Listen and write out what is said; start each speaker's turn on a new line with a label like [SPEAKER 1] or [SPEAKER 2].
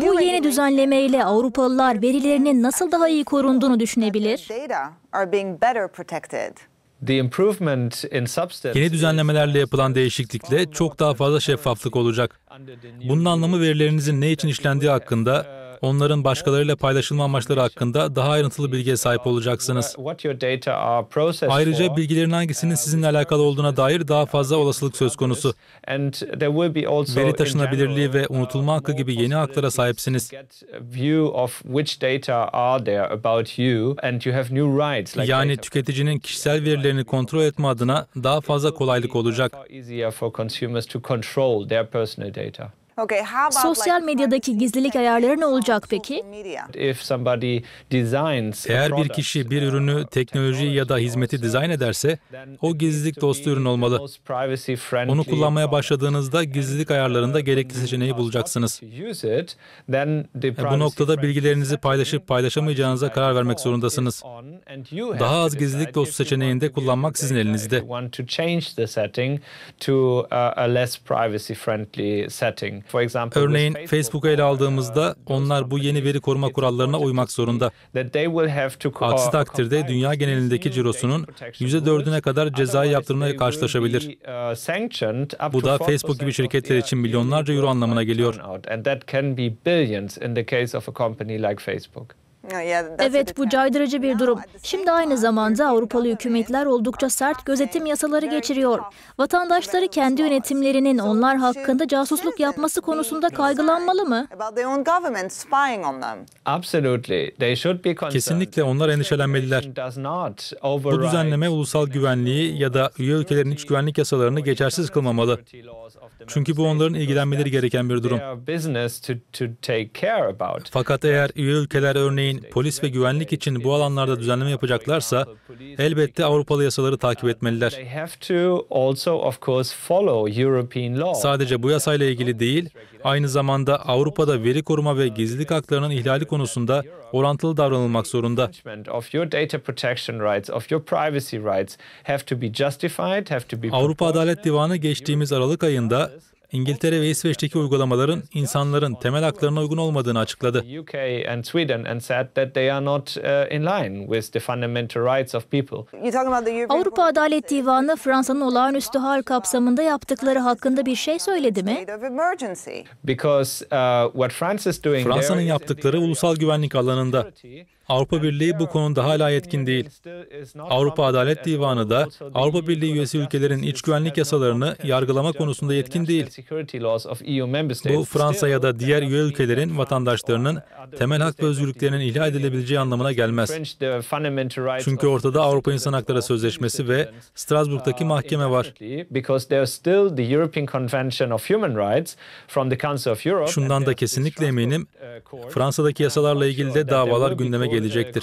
[SPEAKER 1] Bu yeni düzenlemeyle Avrupalılar verilerinin nasıl daha iyi korunduğunu düşünebilir.
[SPEAKER 2] Yeni
[SPEAKER 3] düzenlemelerle yapılan değişiklikle çok daha fazla şeffaflık olacak. Bunun anlamı verilerinizin ne için işlendiği hakkında onların başkalarıyla paylaşılma amaçları hakkında daha ayrıntılı bilgiye sahip olacaksınız. Ayrıca bilgilerin hangisinin sizinle alakalı olduğuna dair daha fazla olasılık söz konusu. Veri taşınabilirliği ve unutulma hakkı gibi yeni haklara sahipsiniz.
[SPEAKER 2] Yani tüketicinin kişisel verilerini kontrol etme adına daha fazla kolaylık olacak.
[SPEAKER 1] Sosyal medyadaki gizlilik ayarları ne olacak peki?
[SPEAKER 3] Eğer bir kişi bir ürünü, uh, teknoloji ya da hizmeti dizayn ederse, o e, gizlilik dostu ürün olmalı. Onu kullanmaya başladığınızda gizlilik ayarlarında gerekli seçeneği bulacaksınız.
[SPEAKER 2] Bu noktada
[SPEAKER 3] bilgilerinizi paylaşıp paylaşamayacağınıza karar vermek zorundasınız. Daha az gizlilik dostu seçeneğinde kullanmak sizin
[SPEAKER 2] elinizde. setting. Uh, Örneğin
[SPEAKER 3] Facebook'u ele uh, aldığımızda onlar bu yeni veri koruma kurallarına uymak zorunda. Aksi uh, takdirde dünya genelindeki cirosunun %4'üne kadar ceza yaptırmaya karşılaşabilir.
[SPEAKER 2] Uh, bu da Facebook
[SPEAKER 3] gibi şirketler için milyonlarca
[SPEAKER 2] euro anlamına geliyor.
[SPEAKER 1] Evet bu caydırıcı bir durum. Şimdi aynı zamanda Avrupalı hükümetler oldukça sert gözetim yasaları geçiriyor. Vatandaşları kendi yönetimlerinin onlar hakkında casusluk yapması konusunda kaygılanmalı mı?
[SPEAKER 2] Kesinlikle
[SPEAKER 3] onlar endişelenmeliler. Bu düzenleme ulusal güvenliği ya da üye ülkelerin iç güvenlik yasalarını geçersiz kılmamalı. Çünkü bu onların ilgilenmeleri gereken bir durum. Fakat eğer üye ülkeler örneğin örneğin polis ve güvenlik için bu alanlarda düzenleme yapacaklarsa elbette Avrupalı yasaları takip etmeliler. Sadece bu yasayla ilgili değil, aynı zamanda Avrupa'da veri koruma ve gizlilik haklarının ihlali konusunda orantılı davranılmak zorunda. Avrupa Adalet Divanı geçtiğimiz Aralık ayında İngiltere ve İsveç'teki
[SPEAKER 2] uygulamaların insanların temel haklarına uygun olmadığını açıkladı. Uh,
[SPEAKER 1] Avrupa Adalet Divanı Fransa'nın olağanüstü hal kapsamında yaptıkları hakkında bir şey söyledi mi? Uh,
[SPEAKER 3] Fransa'nın yaptıkları ulusal güvenlik alanında. Avrupa Birliği bu konuda hala yetkin değil. Avrupa Adalet Divanı da Avrupa Birliği üyesi ülkelerin iç güvenlik yasalarını yargılama konusunda yetkin değil. E Bu Fransa ya da diğer üye ülkelerin vatandaşlarının temel hak ve özgürlüklerinin ihlal edilebileceği anlamına gelmez. Çünkü ortada Avrupa İnsan Hakları Sözleşmesi ve
[SPEAKER 2] Strasbourg'daki uh, mahkeme var. Şundan da kesinlikle eminim, uh, Fransa'daki yasalarla ilgili de davalar gündeme uh, gelecektir.